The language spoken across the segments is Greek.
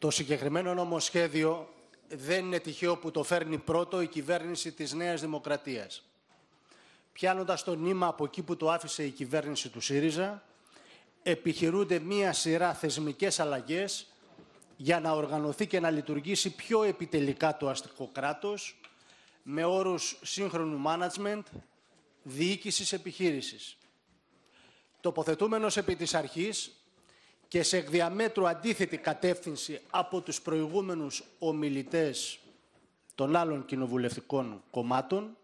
Το συγκεκριμένο νομοσχέδιο δεν είναι τυχαίο που το φέρνει πρώτο η κυβέρνηση της Νέας Δημοκρατίας. Πιάνοντας το νήμα από εκεί που το άφησε η κυβέρνηση του ΣΥΡΙΖΑ, επιχειρούνται μία σειρά θεσμικές αλλαγές για να οργανωθεί και να λειτουργήσει πιο επιτελικά το αστικό κράτος με όρους σύγχρονου management, διοίκησης επιχείρησης. Τοποθετούμενος επί της αρχής, και σε διαμέτρου αντίθετη κατεύθυνση από τους προηγούμενους ομιλητές των άλλων κοινοβουλευτικών κομμάτων,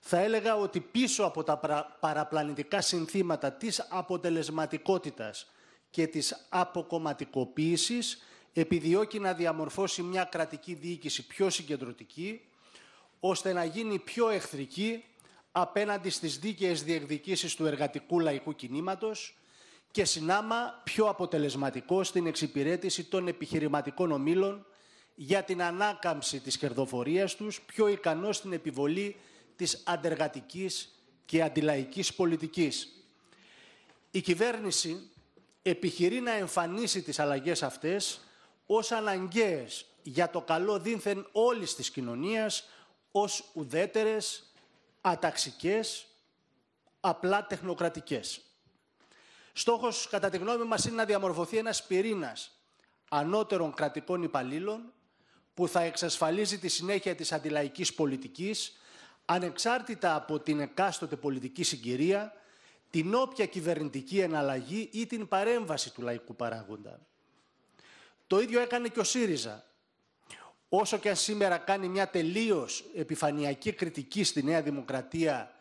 θα έλεγα ότι πίσω από τα παραπλανητικά συνθήματα της αποτελεσματικότητας και της αποκομματικοποίησης επιδιώκει να διαμορφώσει μια κρατική διοίκηση πιο συγκεντρωτική, ώστε να γίνει πιο εχθρική απέναντι στις δίκαιες διεκδικήσεις του εργατικού λαϊκού κινήματος, και συνάμα πιο αποτελεσματικό στην εξυπηρέτηση των επιχειρηματικών ομήλων για την ανάκαμψη της κερδοφορίας τους, πιο ικανό στην επιβολή της αντεργατικής και αντιλαϊκής πολιτικής. Η κυβέρνηση επιχειρεί να εμφανίσει τις αλλαγές αυτές ως αναγκαίες για το καλό δίνθεν όλης της κοινωνίας, ως ουδέτερες, αταξικές, απλά τεχνοκρατικές. Στόχος, κατά τη γνώμη μας είναι να διαμορφωθεί ένας πυρήνας ανώτερων κρατικών υπαλλήλων που θα εξασφαλίζει τη συνέχεια της αντιλαϊκής πολιτικής ανεξάρτητα από την εκάστοτε πολιτική συγκυρία, την όποια κυβερνητική εναλλαγή ή την παρέμβαση του λαϊκού παράγοντα. Το ίδιο έκανε και ο ΣΥΡΙΖΑ. Όσο και αν σήμερα κάνει μια τελείως επιφανειακή κριτική στη Νέα Δημοκρατία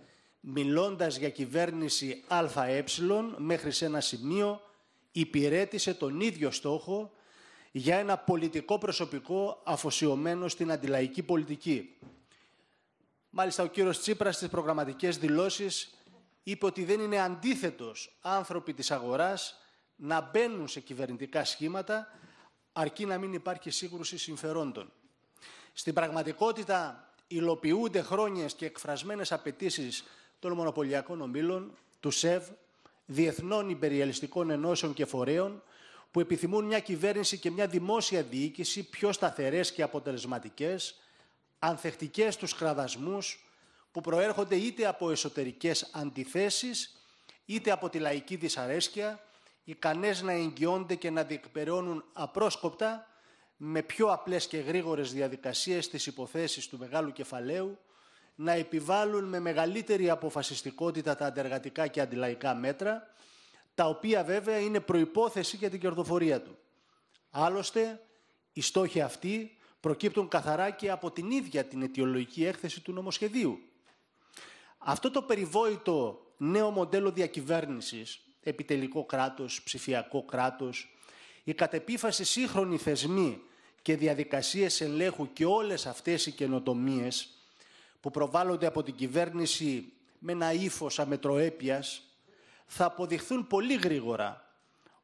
μιλώντας για κυβέρνηση ΑΕ μέχρι σε ένα σημείο υπηρέτησε τον ίδιο στόχο για ένα πολιτικό προσωπικό αφοσιωμένο στην αντιλαϊκή πολιτική. Μάλιστα ο κύριος Τσίπρας στις προγραμματικές δηλώσεις είπε ότι δεν είναι αντίθετος άνθρωποι της αγοράς να μπαίνουν σε κυβερνητικά σχήματα αρκεί να μην υπάρχει σύγκρουση συμφερόντων. Στην πραγματικότητα υλοποιούνται χρόνιες και εκφρασμένες απαιτήσεις των μονοπωλιακών ομίλων, του ΣΕΒ, διεθνών υπεριαλιστικών ενώσεων και φορέων, που επιθυμούν μια κυβέρνηση και μια δημόσια διοίκηση πιο σταθερές και αποτελεσματικές, ανθεκτικές στους κραδασμούς που προέρχονται είτε από εσωτερικές αντιθέσεις, είτε από τη λαϊκή δυσαρέσκεια, ικανές να εγγυώνται και να διεκπεραιώνουν απρόσκοπτα με πιο απλές και γρήγορες διαδικασίες τις υποθέσεις του μεγάλου κεφαλαίου, να επιβάλλουν με μεγαλύτερη αποφασιστικότητα τα αντεργατικά και αντιλαϊκά μέτρα, τα οποία βέβαια είναι προϋπόθεση για την κερδοφορία του. Άλλωστε, οι στόχοι αυτοί προκύπτουν καθαρά και από την ίδια την αιτιολογική έκθεση του νομοσχεδίου. Αυτό το περιβόητο νέο μοντέλο διακυβέρνησης, επιτελικό κράτος, ψηφιακό κράτος, η κατεπίφαση σύγχρονη θεσμή και διαδικασίες ελέγχου και όλες αυτές οι καινοτομίες που προβάλλονται από την κυβέρνηση με ένα ύφος αμετροέπειας θα αποδειχθούν πολύ γρήγορα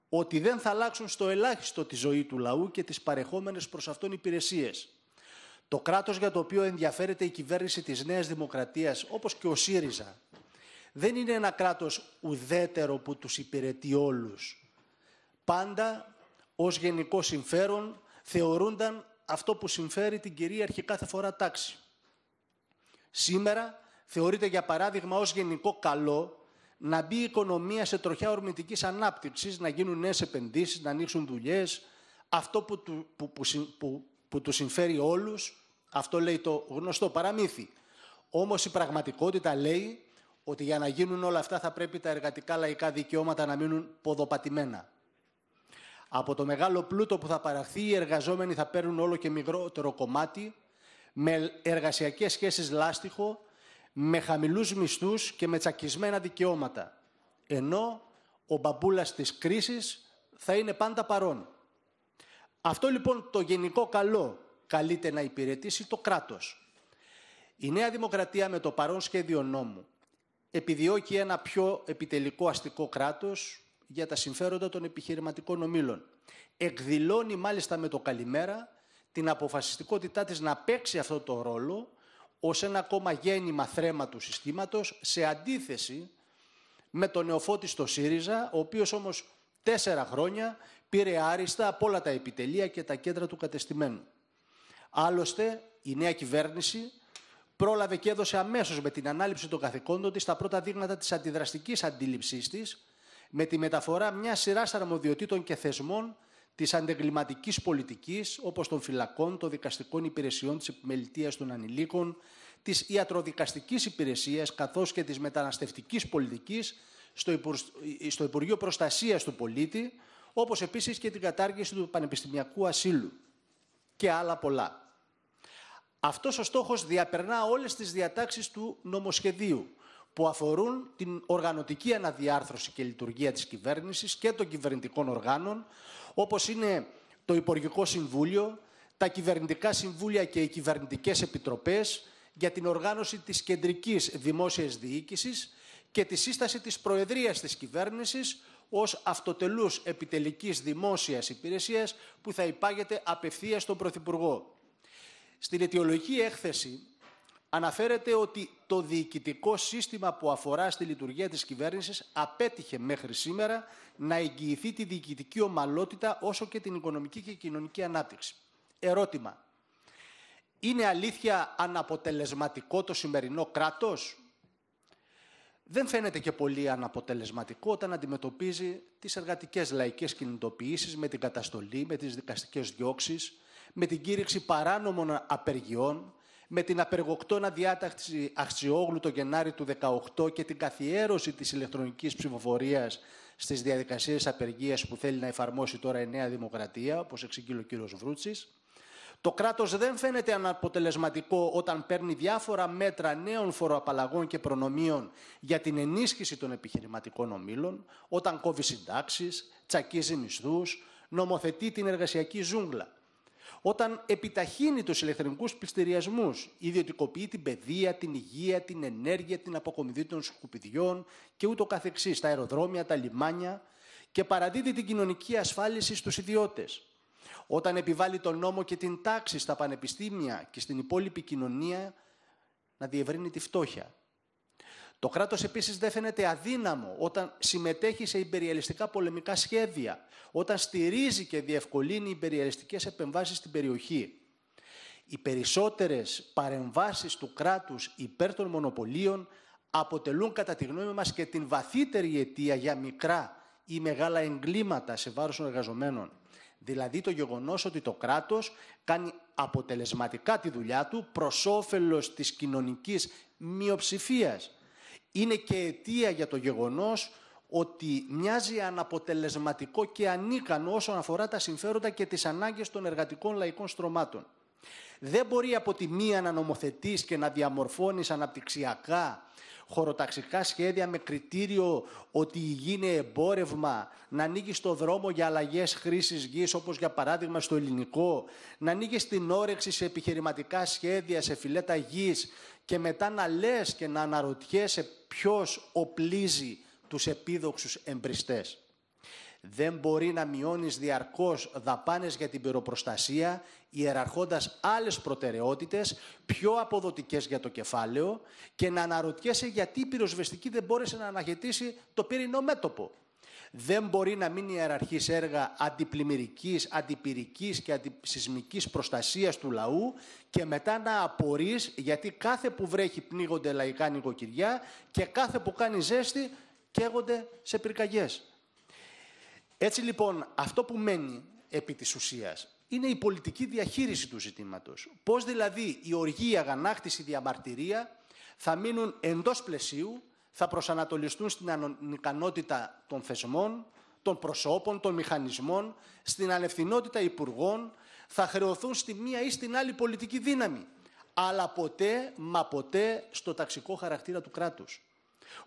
ότι δεν θα αλλάξουν στο ελάχιστο τη ζωή του λαού και τις παρεχόμενες προς αυτόν υπηρεσίες. Το κράτος για το οποίο ενδιαφέρεται η κυβέρνηση της Νέας Δημοκρατίας, όπως και ο ΣΥΡΙΖΑ, δεν είναι ένα κράτος ουδέτερο που τους υπηρετεί όλους, Πάντα, ως γενικό συμφέρον, θεωρούνταν αυτό που συμφέρει την κυρίαρχη κάθε φορά τάξη. Σήμερα θεωρείται για παράδειγμα ως γενικό καλό να μπει η οικονομία σε τροχιά ορμητικής ανάπτυξης, να γίνουν νέες επενδύσεις, να ανοίξουν δουλειές. Αυτό που του, που, που, που, συμφέρει όλους, αυτό λέει το γνωστό παραμύθι. Όμως η πραγματικότητα λέει ότι για να γίνουν όλα αυτά θα πρέπει τα εργατικά λαϊκά δικαιώματα να μείνουν ποδοπατημένα. Από το μεγάλο πλούτο που θα παραχθεί, οι εργαζόμενοι θα παίρνουν όλο και μικρότερο κομμάτι, με εργασιακές σχέσεις λάστιχο, με χαμηλούς μισθούς και με τσακισμένα δικαιώματα. Ενώ ο μπαμπούλας της κρίσης θα είναι πάντα παρόν. Αυτό λοιπόν το γενικό καλό καλείται να υπηρετήσει το κράτος. Η Νέα Δημοκρατία με το παρόν σχέδιο νόμου επιδιώκει ένα πιο επιτελικό αστικό κράτος για τα συμφέροντα των επιχειρηματικών ομήλων. Εκδηλώνει μάλιστα με το καλημέρα την αποφασιστικότητά της να παίξει αυτό το ρόλο ως ένα ακόμα γέννημα θρέμα του συστήματος σε αντίθεση με τον νεοφώτιστο ΣΥΡΙΖΑ, ο οποίος όμως τέσσερα χρόνια πήρε άριστα από όλα τα επιτελεία και τα κέντρα του κατεστημένου. Άλλωστε, η νέα κυβέρνηση πρόλαβε και έδωσε αμέσως με την ανάληψη των καθηκόντων της τα πρώτα δείγματα της αντιδραστικής αντίληψής της, με τη μεταφορά μιας σειράς αρμοδιοτήτων και θεσμών της αντεγκληματικής πολιτικής, όπως των φυλακών, των δικαστικών υπηρεσιών της επιμελητίας των ανηλίκων, της ιατροδικαστικής υπηρεσίας καθώς και της μεταναστευτικής πολιτικής στο Υπουργείο Προστασίας του Πολίτη, όπως επίσης και την κατάργηση του πανεπιστημιακού ασύλου και άλλα πολλά. Αυτός ο στόχος διαπερνά όλες τις διατάξεις του νομοσχεδίου που αφορούν την οργανωτική αναδιάρθρωση και λειτουργία της κυβέρνησης και των κυβερνητικών οργάνων, όπως είναι το Υπουργικό Συμβούλιο, τα κυβερνητικά συμβούλια και οι κυβερνητικές επιτροπές για την οργάνωση της κεντρικής δημόσιας διοίκησης και τη σύσταση της Προεδρίας της Κυβέρνησης ως αυτοτελούς επιτελικής δημόσιας υπηρεσίας που θα υπάγεται απευθείας στον Πρωθυπουργό. Στην αιτιολογική έκθεση αναφέρεται ότι το διοικητικό σύστημα που αφορά στη λειτουργία της κυβέρνησης απέτυχε μέχρι σήμερα να εγγυηθεί τη διοικητική ομαλότητα όσο και την οικονομική και κοινωνική ανάπτυξη. Ερώτημα. Είναι αλήθεια αναποτελεσματικό το σημερινό κράτος? Δεν φαίνεται και πολύ αναποτελεσματικό όταν αντιμετωπίζει τις εργατικές λαϊκές κινητοποιήσεις με την καταστολή, με τις δικαστικές διώξεις, με την κήρυξη παράνομων απεργιών, με την απεργοκτόνα διάταξη Αξιόγλου το Γενάρη του 2018 και την καθιέρωση της ηλεκτρονικής ψηφοφορίας στις διαδικασίες απεργίας που θέλει να εφαρμόσει τώρα η Νέα Δημοκρατία, όπως εξηγεί ο κύριος Βρούτσης. Το κράτος δεν φαίνεται αναποτελεσματικό όταν παίρνει διάφορα μέτρα νέων φοροαπαλλαγών και προνομίων για την ενίσχυση των επιχειρηματικών ομήλων, όταν κόβει συντάξεις, τσακίζει μισθού, νομοθετεί την εργασιακή ζούγκλα. Όταν επιταχύνει τους ηλεκτρονικούς πληστηριασμούς, ιδιωτικοποιεί την παιδεία, την υγεία, την ενέργεια, την αποκομιδή των σκουπιδιών και ούτω καθεξής, τα αεροδρόμια, τα λιμάνια και παραδίδει την κοινωνική ασφάλιση στους ιδιώτες. Όταν επιβάλλει τον νόμο και την τάξη στα πανεπιστήμια και στην υπόλοιπη κοινωνία να διευρύνει τη φτώχεια, το κράτος επίσης δεν φαίνεται αδύναμο όταν συμμετέχει σε υπεριαλιστικά πολεμικά σχέδια, όταν στηρίζει και διευκολύνει υπεριαλιστικές επεμβάσεις στην περιοχή. Οι περισσότερες παρεμβάσεις του κράτους υπέρ των μονοπωλίων αποτελούν κατά τη γνώμη μας και την βαθύτερη αιτία για μικρά ή μεγάλα εγκλήματα σε βάρος των εργαζομένων. Δηλαδή το γεγονός ότι το κράτος κάνει αποτελεσματικά τη δουλειά του προς όφελος της κοινωνικής μειοψηφίας είναι και αιτία για το γεγονός ότι μοιάζει αναποτελεσματικό και ανίκανο όσον αφορά τα συμφέροντα και τις ανάγκες των εργατικών λαϊκών στρωμάτων. Δεν μπορεί από τη μία να νομοθετείς και να διαμορφώνεις αναπτυξιακά χωροταξικά σχέδια με κριτήριο ότι η γη είναι εμπόρευμα, να ανοίγεις το δρόμο για αλλαγές χρήσης γης, όπως για παράδειγμα στο ελληνικό, να ανοίγεις την όρεξη σε επιχειρηματικά σχέδια, σε φιλέτα γης, και μετά να λες και να αναρωτιέσαι ποιος οπλίζει τους επίδοξους εμπριστές. Δεν μπορεί να μειώνεις διαρκώς δαπάνες για την πυροπροστασία, ιεραρχώντας άλλες προτεραιότητες, πιο αποδοτικές για το κεφάλαιο και να αναρωτιέσαι γιατί η πυροσβεστική δεν μπόρεσε να αναχαιτήσει το πυρηνό μέτωπο δεν μπορεί να μην ιεραρχείς έργα αντιπλημμυρικής, αντιπυρικής και αντισυσμικής προστασίας του λαού και μετά να απορείς γιατί κάθε που βρέχει πνίγονται λαϊκά νοικοκυριά και κάθε που κάνει ζέστη καίγονται σε πυρκαγιές. Έτσι λοιπόν αυτό που μένει επί της ουσίας είναι η πολιτική διαχείριση του ζητήματος. Πώς δηλαδή η οργή, η αγανάκτηση, η διαμαρτυρία θα μείνουν εντός πλαισίου θα προσανατολιστούν στην ανικανότητα των θεσμών, των προσώπων, των μηχανισμών, στην ανευθυνότητα υπουργών, θα χρεωθούν στη μία ή στην άλλη πολιτική δύναμη. Αλλά ποτέ, μα ποτέ, στο ταξικό χαρακτήρα του κράτους.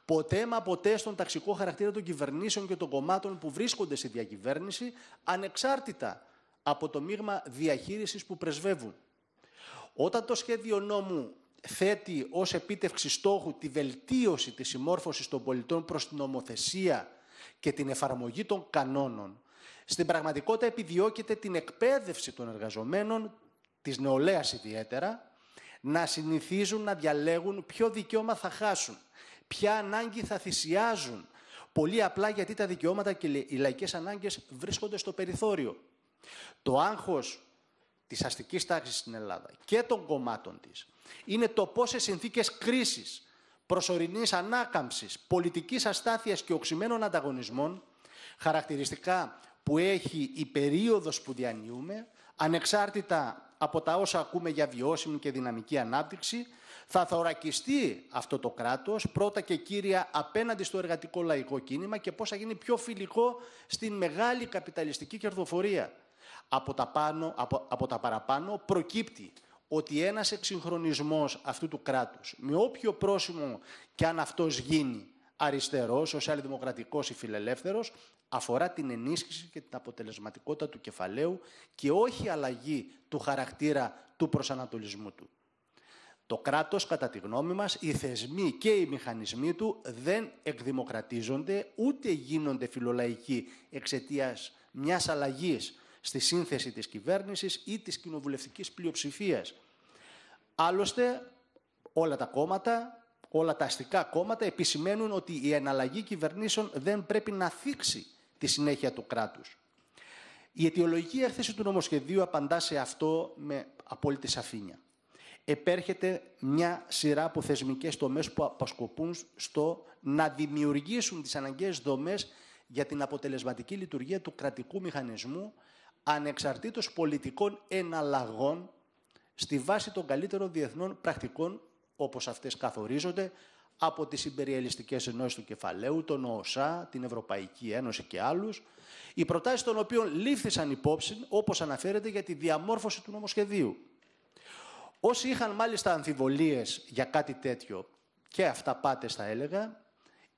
Ποτέ, μα ποτέ, στον ταξικό χαρακτήρα των κυβερνήσεων και των κομμάτων που βρίσκονται στη διακυβέρνηση, ανεξάρτητα από το μείγμα διαχείρισης που πρεσβεύουν. Όταν το σχέδιο νόμου θέτει ως επίτευξη στόχου τη βελτίωση της συμμόρφωσης των πολιτών προς την ομοθεσία και την εφαρμογή των κανόνων, στην πραγματικότητα επιδιώκεται την εκπαίδευση των εργαζομένων, της νεολαίας ιδιαίτερα, να συνηθίζουν να διαλέγουν ποιο δικαίωμα θα χάσουν, ποια ανάγκη θα θυσιάζουν, πολύ απλά γιατί τα δικαιώματα και οι λαϊκές ανάγκες βρίσκονται στο περιθώριο. Το άγχος της αστικής τάξης στην Ελλάδα και των κομμάτων της είναι το πώς σε συνθήκες κρίσης, προσωρινής ανάκαμψης, πολιτικής αστάθειας και οξυμένων ανταγωνισμών, χαρακτηριστικά που έχει η περίοδος που διανύουμε, ανεξάρτητα από τα όσα ακούμε για βιώσιμη και δυναμική ανάπτυξη, θα θωρακιστεί αυτό το κράτος, πρώτα και κύρια απέναντι στο εργατικό λαϊκό κίνημα και πώς θα γίνει πιο φιλικό στην μεγάλη καπιταλιστική κερδοφορία από τα, πάνω, από, από τα παραπάνω προκύπτει ότι ένας εξυγχρονισμός αυτού του κράτους, με όποιο πρόσημο και αν αυτός γίνει αριστερός, σοσιαλδημοκρατικός ή φιλελεύθερος, αφορά την ενίσχυση και την αποτελεσματικότητα του κεφαλαίου και όχι αλλαγή του χαρακτήρα του προσανατολισμού του. Το κράτος, κατά τη γνώμη μας, οι θεσμοί και οι μηχανισμοί του δεν εκδημοκρατίζονται ούτε γίνονται φιλολαϊκοί εξαιτίας μιας αλλαγής στη σύνθεση της κυβέρνησης ή της κοινοβουλευτικής πλειοψηφίας. Άλλωστε, όλα τα κόμματα, όλα τα αστικά κόμματα επισημαίνουν ότι η εναλλαγή κυβερνήσεων δεν πρέπει να θίξει τη συνέχεια του κράτους. Η αιτιολογική έκθεση του νομοσχεδίου απαντά σε αυτό με απόλυτη σαφήνεια. Επέρχεται μια σειρά από θεσμικές τομές που αποσκοπούν στο να δημιουργήσουν τις αναγκαίες δομές για την αποτελεσματική λειτουργία του κρατικού μηχανισμού ανεξαρτήτως πολιτικών εναλλαγών στη βάση των καλύτερων διεθνών πρακτικών, όπως αυτές καθορίζονται, από τις υπεριαλιστικές ενώσεις του κεφαλαίου, τον ΟΟΣΑ, την Ευρωπαϊκή Ένωση και άλλους, οι προτάσεις των οποίων λήφθησαν υπόψη, όπως αναφέρεται, για τη διαμόρφωση του νομοσχεδίου. Όσοι είχαν μάλιστα αμφιβολίες για κάτι τέτοιο και αυταπάτες θα έλεγα,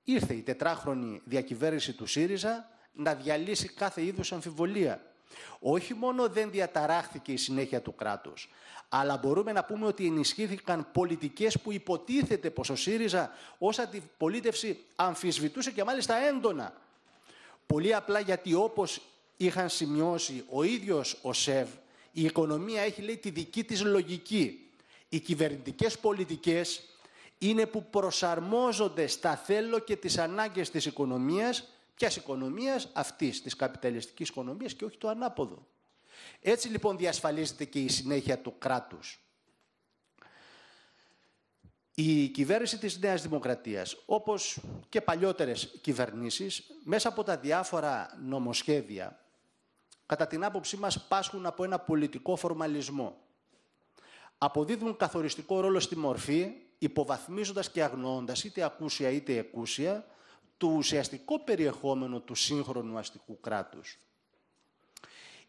ήρθε η τετράχρονη διακυβέρνηση του ΣΥΡΙΖΑ να διαλύσει κάθε είδους αμφιβολία όχι μόνο δεν διαταράχθηκε η συνέχεια του κράτους, αλλά μπορούμε να πούμε ότι ενισχύθηκαν πολιτικές που υποτίθεται πως ο ΣΥΡΙΖΑ ως αντιπολίτευση αμφισβητούσε και μάλιστα έντονα. Πολύ απλά γιατί όπως είχαν σημειώσει ο ίδιος ο ΣΕΒ, η οικονομία έχει λέει τη δική της λογική. Οι κυβερνητικές πολιτικές είναι που προσαρμόζονται στα θέλω και τις ανάγκες της οικονομίας Ποια οικονομίας αυτής, της καπιταλιστικής οικονομίας και όχι το ανάποδο. Έτσι λοιπόν διασφαλίζεται και η συνέχεια του κράτους. Η κυβέρνηση της Νέας Δημοκρατίας, όπως και παλιότερες κυβερνήσεις, μέσα από τα διάφορα νομοσχέδια, κατά την άποψή μας πάσχουν από ένα πολιτικό φορμαλισμό. Αποδίδουν καθοριστικό ρόλο στη μορφή, υποβαθμίζοντας και αγνοώντας είτε ακούσια είτε εκούσια, το ουσιαστικό περιεχόμενο του σύγχρονου αστικού κράτους.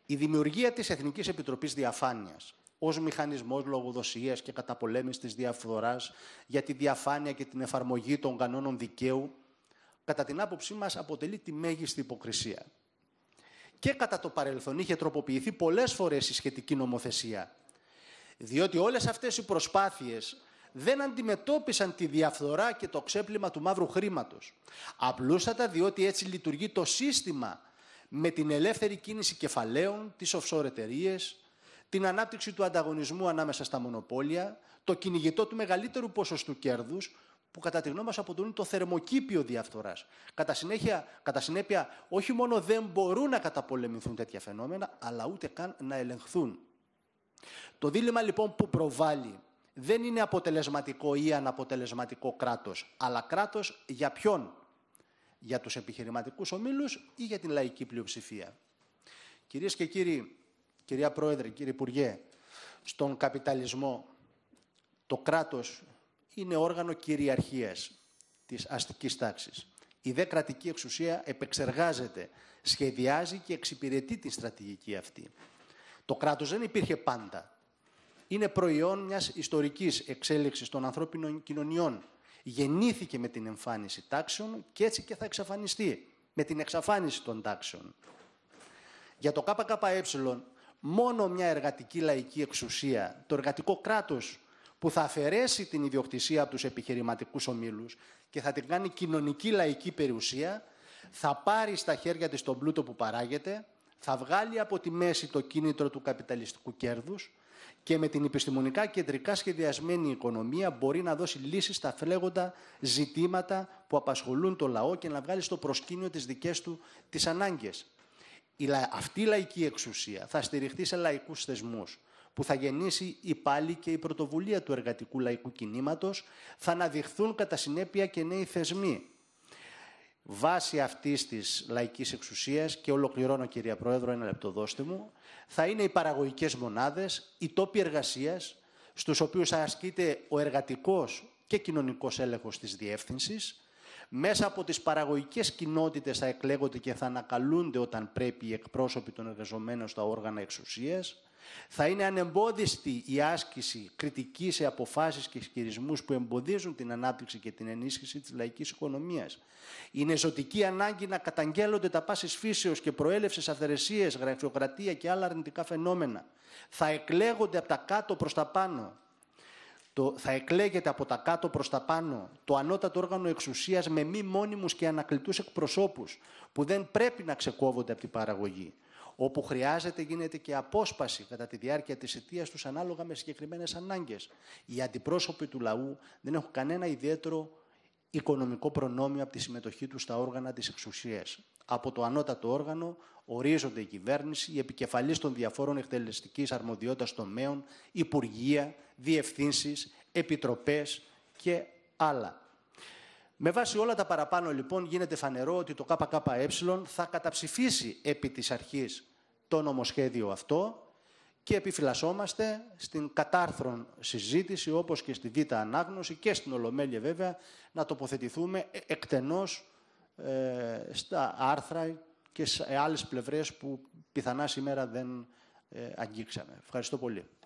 Η δημιουργία της Εθνικής Επιτροπής Διαφάνειας ως μηχανισμός λογοδοσίας και καταπολέμησης της διαφθοράς για τη διαφάνεια και την εφαρμογή των κανόνων δικαίου, κατά την άποψή μας αποτελεί τη μέγιστη υποκρισία. Και κατά το παρελθόν είχε τροποποιηθεί πολλές φορές η σχετική νομοθεσία, διότι όλες αυτές οι προσπάθειες δεν αντιμετώπισαν τη διαφθορά και το ξέπλυμα του μαύρου χρήματος. Απλούστατα διότι έτσι λειτουργεί το σύστημα με την ελεύθερη κίνηση κεφαλαίων, τις offshore εταιρείες, την ανάπτυξη του ανταγωνισμού ανάμεσα στα μονοπόλια, το κυνηγητό του μεγαλύτερου ποσοστού κέρδους, που κατά τη γνώμη μας αποτελούν το θερμοκήπιο διαφθοράς. Κατά, κατά συνέπεια, όχι μόνο δεν μπορούν να καταπολεμηθούν τέτοια φαινόμενα, αλλά ούτε καν να ελεγχθούν. Το δίλημα λοιπόν που προβάλλει δεν είναι αποτελεσματικό ή αναποτελεσματικό κράτος, αλλά κράτος για ποιον. Για τους επιχειρηματικούς ομίλους ή για την λαϊκή πλειοψηφία. Κυρίες και κύριοι, κυρία Πρόεδρε, κύριε Υπουργέ, στον καπιταλισμό το κράτος είναι όργανο κυριαρχίας της αστικής τάξης. Η δε κρατική εξουσία επεξεργάζεται, σχεδιάζει και εξυπηρετεί τη στρατηγική αυτή. Το κράτος δεν υπήρχε πάντα είναι προϊόν μιας ιστορικής εξέλιξης των ανθρώπινων κοινωνιών. Γεννήθηκε με την εμφάνιση τάξεων και έτσι και θα εξαφανιστεί με την εξαφάνιση των τάξεων. Για το ΚΚΕ, μόνο μια εργατική λαϊκή εξουσία, το εργατικό κράτος που θα αφαιρέσει την ιδιοκτησία από τους επιχειρηματικούς ομίλους και θα την κάνει κοινωνική λαϊκή περιουσία, θα πάρει στα χέρια της τον πλούτο που παράγεται, θα βγάλει από τη μέση το κίνητρο του καπιταλιστικού κέρδους και με την επιστημονικά κεντρικά σχεδιασμένη οικονομία μπορεί να δώσει λύσεις στα φλέγοντα ζητήματα που απασχολούν το λαό και να βγάλει στο προσκήνιο τις δικές του τις ανάγκες. Η, αυτή η λαϊκή εξουσία θα στηριχτεί σε λαϊκούς θεσμούς που θα γεννήσει η πάλι και η πρωτοβουλία του εργατικού λαϊκού κινήματος, θα αναδειχθούν κατά συνέπεια και νέοι θεσμοί, βάσει αυτής της λαϊκής εξουσίας, και ολοκληρώνω κυρία Πρόεδρο, ένα λεπτό μου, θα είναι οι παραγωγικές μονάδες, οι τόποι εργασίας, στους οποίους ασκείται ο εργατικός και κοινωνικός έλεγχος της διεύθυνσης. μέσα από τις παραγωγικές κοινότητες θα εκλέγονται και θα ανακαλούνται όταν πρέπει οι εκπρόσωποι των εργαζομένων στα όργανα εξουσίας. Θα είναι ανεμπόδιστη η άσκηση κριτικής σε αποφάσεις και ισχυρισμούς που εμποδίζουν την ανάπτυξη και την ενίσχυση της λαϊκής οικονομίας. Είναι ζωτική ανάγκη να καταγγέλλονται τα πάσης φύσεως και προέλευσης αυθαιρεσίες, γραφειοκρατία και άλλα αρνητικά φαινόμενα. Θα εκλέγονται από τα κάτω προς τα πάνω. Το, θα εκλέγεται από τα κάτω προς τα πάνω το ανώτατο όργανο εξουσίας με μη μόνιμους και ανακλητούς εκπροσώπους που δεν πρέπει να ξεκόβονται από την παραγωγή. Όπου χρειάζεται γίνεται και απόσπαση κατά τη διάρκεια της αιτίας τους ανάλογα με συγκεκριμένες ανάγκες. Οι αντιπρόσωποι του λαού δεν έχουν κανένα ιδιαίτερο οικονομικό προνόμιο από τη συμμετοχή τους στα όργανα της εξουσίας. Από το ανώτατο όργανο ορίζονται η κυβέρνηση, η επικεφαλής των διαφόρων εκτελεστικής αρμοδιότητας τομέων, υπουργεία, διευθύνσεις, επιτροπές και άλλα. Με βάση όλα τα παραπάνω λοιπόν γίνεται φανερό ότι το ΚΚΕ θα καταψηφίσει επί της αρχής το νομοσχέδιο αυτό και επιφυλασσόμαστε στην κατάρθρον συζήτηση όπως και στη β' ανάγνωση και στην Ολομέλεια βέβαια να τοποθετηθούμε ε, εκτενώς ε, στα άρθρα και σε άλλες πλευρές που πιθανά σήμερα δεν ε, αγγίξαμε. Ευχαριστώ πολύ.